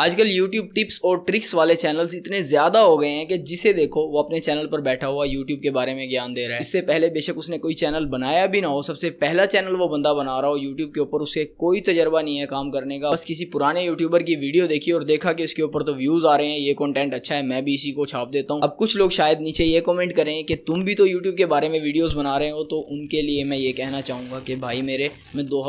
आजकल YouTube tips और tricks वाले चैनल्स इतने ज़्यादा हो गए हैं कि जिसे देखो वो अपने चैनल पर बैठा हुआ यूट्यूब के बारे में ज्ञान दे रहा है इससे पहले बेशक उसने कोई चैनल बनाया भी ना हो सबसे पहला चैनल वो बंदा बना रहा हो यूट्यूब के ऊपर उसे कोई तजर्बा नहीं है काम करने का बस किसी पुराने यूट्यूबर की वीडियो देखी और देखा कि उसके ऊपर तो व्यूज़ आ रहे हैं ये कॉन्टेंट अच्छा है मैं भी इसी को छाप देता हूँ अब कुछ लोग शायद नीचे ये कॉमेंट करें कि तुम भी तो यूट्यूब के बारे में वीडियोज़ बना रहे हो तो उनके लिए मैं ये कहना चाहूंगा कि भाई मेरे मैं दो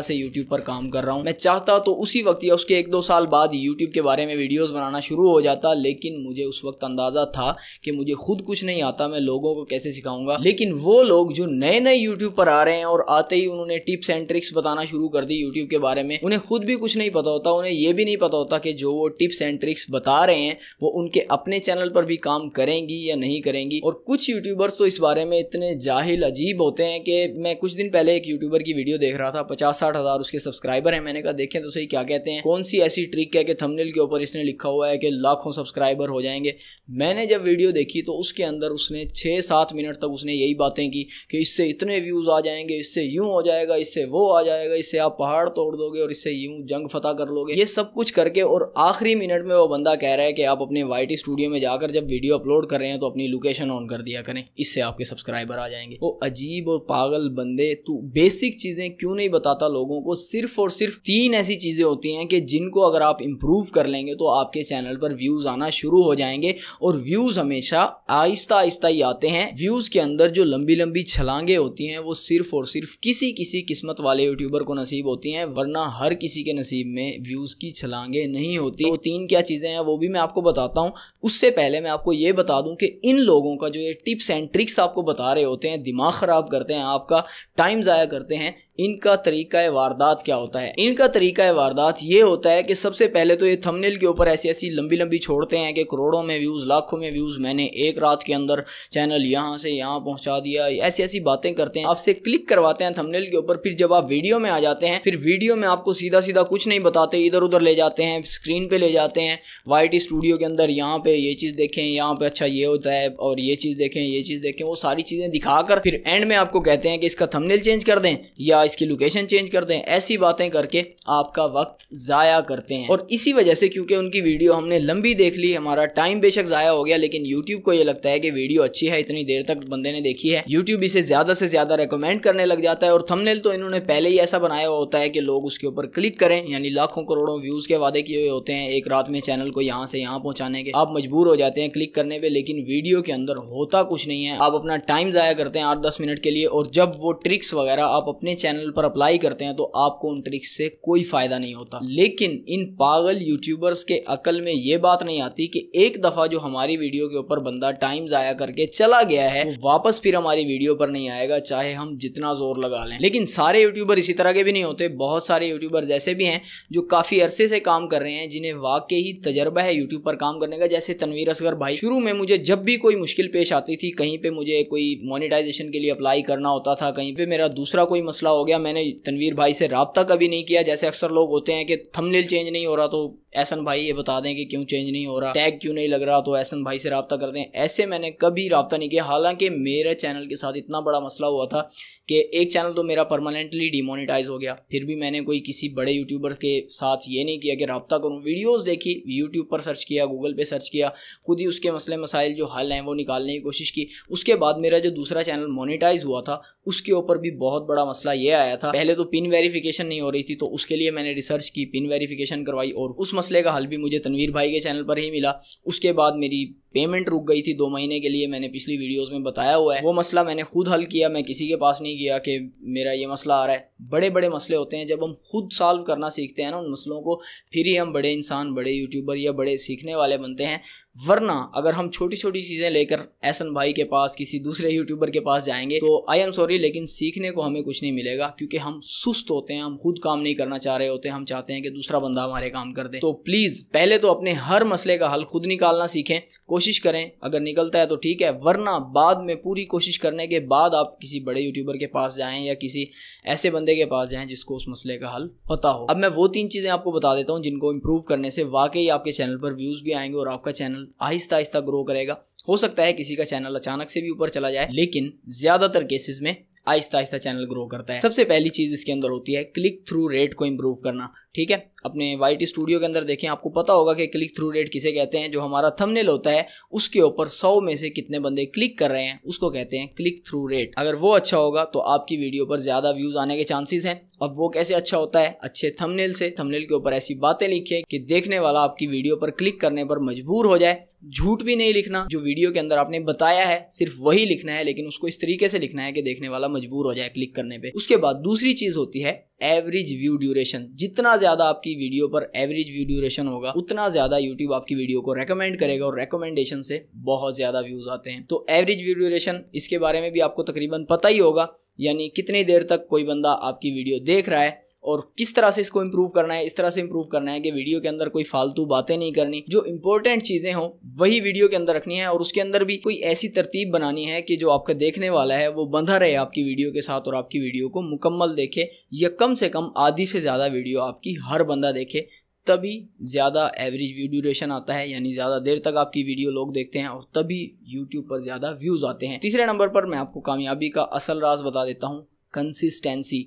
से यूट्यूब पर काम कर रहा हूँ मैं चाहता तो उसी वक्त या उसके एक दो साल बाद यूट्यूब के बारे में वीडियोस बनाना शुरू हो जाता लेकिन मुझे उस वक्त अंदाज़ा था कि मुझे खुद कुछ नहीं आता मैं लोगों को कैसे सिखाऊंगा लेकिन वो लोग जो नए नए यूट्यूब पर आ रहे हैं और आते ही उन्होंने टिप्स एंड ट्रिक्स बताना शुरू कर दी यूट्यूब के बारे में उन्हें खुद भी कुछ नहीं पता होता उन्हें यह भी नहीं पता होता कि जो वो टिप्स एंड ट्रिक्स बता रहे हैं वो उनके अपने चैनल पर भी काम करेंगी या नहीं करेंगी और कुछ यूट्यूबर्स तो इस बारे में इतने जाहिल अजीब होते हैं कि मैं कुछ दिन पहले एक यूट्यूबर की वीडियो देख रहा था पचास साठ हज़ार उसके सब्सक्राइबर हैं मैंने कहा देखें तो सही क्या कहते हैं कौन सी ऐसी ट्रिक है है कि थंबनेल के ऊपर इसने लिखा हुआ है कि लाखों सब्सक्राइबर हो जाएंगे मैंने जब वीडियो देखी तो उसके अंदर उसने छः सात मिनट तक उसने यही बातें की कि इससे इतने व्यूज़ आ जाएंगे इससे यूँ हो जाएगा इससे वो आ जाएगा इससे आप पहाड़ तोड़ दोगे और इससे यूँ जंग फतह कर लोगे ये सब कुछ करके और आखिरी मिनट में वो बंदा कह रहा है कि आप अपने वाई स्टूडियो में जाकर जब वीडियो अपलोड कर रहे हैं तो अपनी लोकेशन ऑन कर दिया करें इससे आपके सब्सक्राइबर आ जाएंगे वो अजीब और पागल बंदे तू बेसिक चीज़ें क्यों नहीं बताता लोगों को सिर्फ और सिर्फ तीन ऐसी चीज़ें होती हैं कि जिनको अगर आप इम्प्रूव कर लेंगे तो आपके चैनल पर व्यूज़ आना शुरू हो जाएंगे और व्यूज़ हमेशा आहिस्ता आहिस्ता ही आते हैं व्यूज़ के अंदर जो लंबी लंबी छलांगे होती हैं वो सिर्फ और सिर्फ किसी किसी किस्मत वाले यूट्यूबर को नसीब होती हैं वरना हर किसी के नसीब में व्यूज़ की छलांगे नहीं होती वो तीन क्या चीज़ें हैं वो भी मैं आपको बताता हूँ उससे पहले मैं आपको ये बता दूँ कि इन लोगों का जो ये टिप्स एंड ट्रिक्स आपको बता रहे होते हैं दिमाग ख़राब करते हैं आपका टाइम ज़ाया करते हैं इनका तरीका वारदात क्या होता है इनका तरीका वारदात ये होता है कि सबसे पहले तो ये थंबनेल के ऊपर ऐसी ऐसी लंबी लंबी छोड़ते हैं कि करोड़ों में व्यूज़ लाखों में व्यूज़ मैंने एक रात के अंदर चैनल यहाँ से यहाँ पहुँचा दिया ऐसी ऐसी बातें करते हैं आपसे क्लिक करवाते हैं थमनेल के ऊपर फिर जब आप वीडियो में आ जाते हैं फिर वीडियो में आपको सीधा सीधा कुछ नहीं बताते इधर उधर ले जाते हैं स्क्रीन पर ले जाते हैं वाई स्टूडियो के अंदर यहाँ पे ये चीज़ देखें यहाँ पर अच्छा ये होता है और ये चीज़ देखें ये चीज़ देखें वो सारी चीज़ें दिखाकर फिर एंड में आपको कहते हैं कि इसका थमनेल चेंज कर दें या इसकी लोकेशन चेंज कर दें ऐसी बातें करके आपका वक्त ज़ाया करते हैं और इसी वजह से क्योंकि उनकी वीडियो हमने लंबी देख ली हमारा टाइम बेशक ज़ाया हो गया लेकिन यूट्यूब को ये लगता है कि वीडियो अच्छी है इतनी देर तक बंदे ने देखी है यूट्यूब इसे ज़्यादा से ज़्यादा रिकमेंड करने लग जाता है और थमनेल तो इन्होंने पहले ही ऐसा बनाया हुआ होता है कि लोग उसके ऊपर क्लिक करें यानी लाखों करोड़ों व्यूज़ के वादे किए हुए होते हैं एक रात में चैनल को यहाँ से यहाँ पहुँचाने के आप मजबूर हो जाते हैं क्लिक करने पर लेकिन वीडियो के अंदर होता कुछ नहीं है आप अपना टाइम ज़ाया करते हैं आठ दस मिनट के लिए और जब वो ट्रिक्स वगैरह आप अपने चैनल चैनल पर अप्लाई करते हैं तो आपको उन ट्रिक्स से कोई फायदा नहीं होता लेकिन इन पागल यूट्यूबर्स के अकल में ये बात नहीं आती कि एक दफा जो हमारी वीडियो के ऊपर बंदा टाइम जाया करके चला गया है तो वापस फिर हमारी वीडियो पर नहीं आएगा चाहे हम जितना जोर लगा लें लेकिन सारे यूट्यूबर इसी तरह के भी नहीं होते बहुत सारे यूट्यूबर्स ऐसे भी हैं जो काफी अरसे से काम कर रहे हैं जिन्हें वाकई ही तजर्बा है यूट्यूब पर काम करने का जैसे तनवीर असगर भाई शुरू में मुझे जब भी कोई मुश्किल पेश आती थी कहीं पे मुझे कोई मोनिटाइजेशन के लिए अप्लाई करना होता था कहीं पे मेरा दूसरा कोई मसला हो गया मैंने तनवीर भाई से रबता कभी नहीं किया जैसे अक्सर लोग होते हैं कि थंबनेल चेंज नहीं हो रहा तो एहसन भाई ये बता दें कि क्यों चेंज नहीं हो रहा टैग क्यों नहीं लग रहा तो एहसन भाई से रबता कर दें ऐसे मैंने कभी रबता नहीं किया हालांकि मेरे चैनल के साथ इतना बड़ा मसला हुआ था कि एक चैनल तो मेरा परमानेंटली डिमोनीटाइज हो गया फिर भी मैंने कोई किसी बड़े यूट्यूबर के साथ ये नहीं किया कि रबता करूँ वीडियोज देखी यूट्यूब पर सर्च किया गूगल पर सर्च किया खुद ही उसके मसले मसाइल जो हल हैं वो निकालने की कोशिश की उसके बाद मेरा जो दूसरा चैनल मोनिटाइज हुआ था उसके ऊपर भी बहुत बड़ा मसला ये आइडिया आया था पहले तो पिन वेरिफिकेशन नहीं हो रही थी तो उसके लिए मैंने रिसर्च की पिन वेरिफिकेशन करवाई और उस मसले का हल भी मुझे तनवीर भाई के चैनल पर ही मिला उसके बाद मेरी पेमेंट रुक गई थी दो महीने के लिए मैंने पिछली वीडियोस में बताया हुआ है वो मसला मैंने खुद हल किया मैं किसी के पास नहीं किया कि मेरा ये मसला आ रहा है बड़े बड़े मसले होते हैं जब हम खुद सॉल्व करना सीखते हैं ना उन मसलों को फिर ही हम बड़े इंसान बड़े यूट्यूबर या बड़े सीखने वाले बनते हैं वरना अगर हम छोटी छोटी चीज़ें लेकर ऐसन भाई के पास किसी दूसरे यूट्यूबर के पास जाएंगे तो आई एम सॉरी लेकिन सीखने को हमें कुछ नहीं मिलेगा क्योंकि हम सुस्त होते हैं हम खुद काम नहीं करना चाह रहे होते हैं हम चाहते हैं कि दूसरा बंदा हमारे काम कर दे तो प्लीज़ पहले तो अपने हर मसले का हल खुद निकालना सीखें कोशिश कोशिश करें अगर निकलता है तो ठीक है वरना बाद में पूरी कोशिश करने के बाद आप किसी बड़े यूट्यूबर के पास जाएं या किसी ऐसे बंदे के पास जाएं जिसको उस मसले का हल पता हो अब मैं वो तीन चीज़ें आपको बता देता हूँ जिनको इम्प्रूव करने से वाकई आपके चैनल पर व्यूज़ भी आएंगे और आपका चैनल आहिस्ता आहिस्ता ग्रो करेगा हो सकता है किसी का चैनल अचानक से भी ऊपर चला जाए लेकिन ज़्यादातर केसेस में आहिस्ता आहिस्ता चैनल ग्रो करता है सबसे पहली चीज़ इसके अंदर होती है क्लिक थ्रू रेट को इम्प्रूव करना ठीक है अपने वाई टी स्टूडियो के अंदर देखें आपको पता होगा कि क्लिक थ्रू रेट किसे कहते हैं जो हमारा थंबनेल होता है उसके ऊपर सौ में से कितने बंदे क्लिक कर रहे हैं उसको कहते हैं क्लिक थ्रू रेट अगर वो अच्छा होगा तो आपकी वीडियो पर ज़्यादा व्यूज़ आने के चांसेस हैं अब वो कैसे अच्छा होता है अच्छे थमनेल से थमनेल के ऊपर ऐसी बातें लिखे कि देखने वाला आपकी वीडियो पर क्लिक करने पर मजबूर हो जाए झूठ भी नहीं लिखना जो वीडियो के अंदर आपने बताया है सिर्फ वही लिखना है लेकिन उसको इस तरीके से लिखना है कि देखने वाला मजबूर हो जाए क्लिक करने पर उसके बाद दूसरी चीज़ होती है एवरेज व्यू ड्यूरेशन जितना ज़्यादा आपकी वीडियो पर एवरेज व्यू ड्यूरेशन होगा उतना ज़्यादा यूट्यूब आपकी वीडियो को रेकमेंड करेगा और रेकमेंडेशन से बहुत ज़्यादा व्यूज़ आते हैं तो एवरेज व्यू ड्यूरेशन इसके बारे में भी आपको तकरीबन पता ही होगा यानी कितनी देर तक कोई बंदा आपकी वीडियो देख रहा है और किस तरह से इसको इम्प्रूव करना है इस तरह से इम्प्रूव करना है कि वीडियो के अंदर कोई फालतू बातें नहीं करनी जो इंपॉर्टेंट चीज़ें हों वही वीडियो के अंदर रखनी है और उसके अंदर भी कोई ऐसी तरतीब बनानी है कि जो आपका देखने वाला है वो बंधा रहे आपकी वीडियो के साथ और आपकी वीडियो को मुकम्मल देखे या कम से कम आधी से ज़्यादा वीडियो आपकी हर बंदा देखे तभी ज़्यादा एवरेज व्यू ड्यूरेशन आता है यानी ज़्यादा देर तक आपकी वीडियो लोग देखते हैं और तभी यूट्यूब पर ज़्यादा व्यूज़ आते हैं तीसरे नंबर पर मैं आपको कामयाबी का असल राज बता देता हूँ कंसिस्टेंसी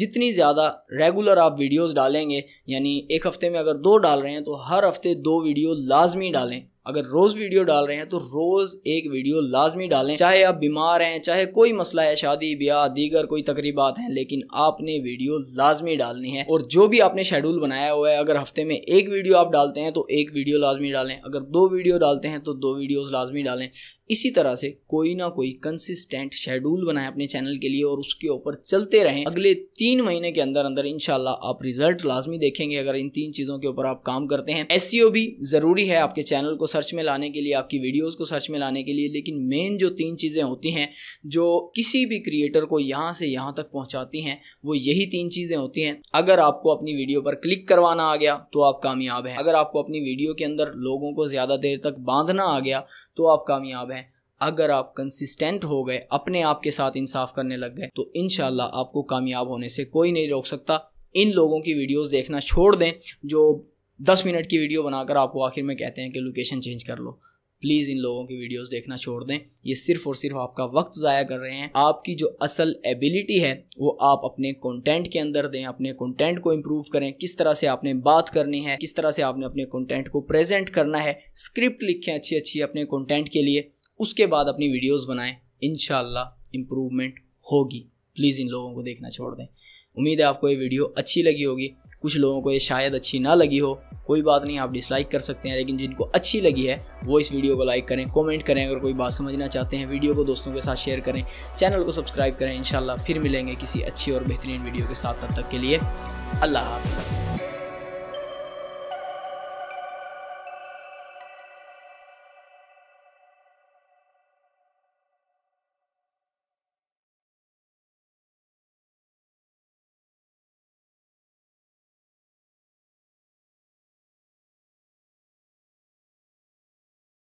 जितनी ज़्यादा रेगुलर आप वीडियोस डालेंगे यानी एक हफ़्ते में अगर दो डाल रहे हैं तो हर हफ़्ते दो वीडियो लाजमी डालें अगर रोज़ वीडियो डाल रहे हैं तो रोज़ एक वीडियो लाजमी डालें चाहे आप बीमार हैं चाहे कोई मसला है शादी ब्याह दीगर कोई तकरीबात हैं लेकिन आपने वीडियो लाजमी डालनी है और जो भी आपने शेड्यूल बनाया हुआ है अगर हफ्ते में एक वीडियो आप डालते हैं तो एक वीडियो लाजमी डालें अगर दो वीडियो डालते हैं तो दो वीडियोज़ लाजमी डालें इसी तरह से कोई ना कोई कंसिस्टेंट शेड्यूल बनाए अपने चैनल के लिए और उसके ऊपर चलते रहें अगले तीन महीने के अंदर अंदर इनशाला आप रिजल्ट लाजमी देखेंगे अगर इन तीन चीज़ों के ऊपर आप काम करते हैं एस e भी ज़रूरी है आपके चैनल को सर्च में लाने के लिए आपकी वीडियोज़ को सर्च में लाने के लिए लेकिन मेन जो तीन चीज़ें होती हैं जो किसी भी क्रिएटर को यहाँ से यहाँ तक पहुँचाती हैं वो यही तीन चीज़ें होती हैं अगर आपको अपनी वीडियो पर क्लिक करवाना आ गया तो आप कामयाब हैं अगर आपको अपनी वीडियो के अंदर लोगों को ज़्यादा देर तक बांधना आ गया तो आप कामयाब हैं अगर आप कंसिस्टेंट हो गए अपने आप के साथ इंसाफ करने लग गए तो इन आपको कामयाब होने से कोई नहीं रोक सकता इन लोगों की वीडियोस देखना छोड़ दें जो दस मिनट की वीडियो बनाकर आपको आखिर में कहते हैं कि लोकेशन चेंज कर लो प्लीज़ इन लोगों की वीडियोस देखना छोड़ दें ये सिर्फ और सिर्फ आपका वक्त ज़ाया कर रहे हैं आपकी जो असल एबिलिटी है वो आप अपने कंटेंट के अंदर दें अपने कंटेंट को इम्प्रूव करें किस तरह से आपने बात करनी है किस तरह से आपने अपने कंटेंट को प्रेजेंट करना है स्क्रिप्ट लिखें अच्छी अच्छी अपने कॉन्टेंट के लिए उसके बाद अपनी वीडियोस बनाएं इन इम्प्रूवमेंट होगी प्लीज़ इन लोगों को देखना छोड़ दें उम्मीद है आपको ये वीडियो अच्छी लगी होगी कुछ लोगों को ये शायद अच्छी ना लगी हो कोई बात नहीं आप डिसलाइक कर सकते हैं लेकिन जिनको अच्छी लगी है वो इस वीडियो को लाइक करें कमेंट करें अगर कोई बात समझना चाहते हैं वीडियो को दोस्तों के साथ शेयर करें चैनल को सब्सक्राइब करें इन फिर मिलेंगे किसी अच्छी और बेहतरीन वीडियो के साथ तब तक के लिए अल्लाह हाफ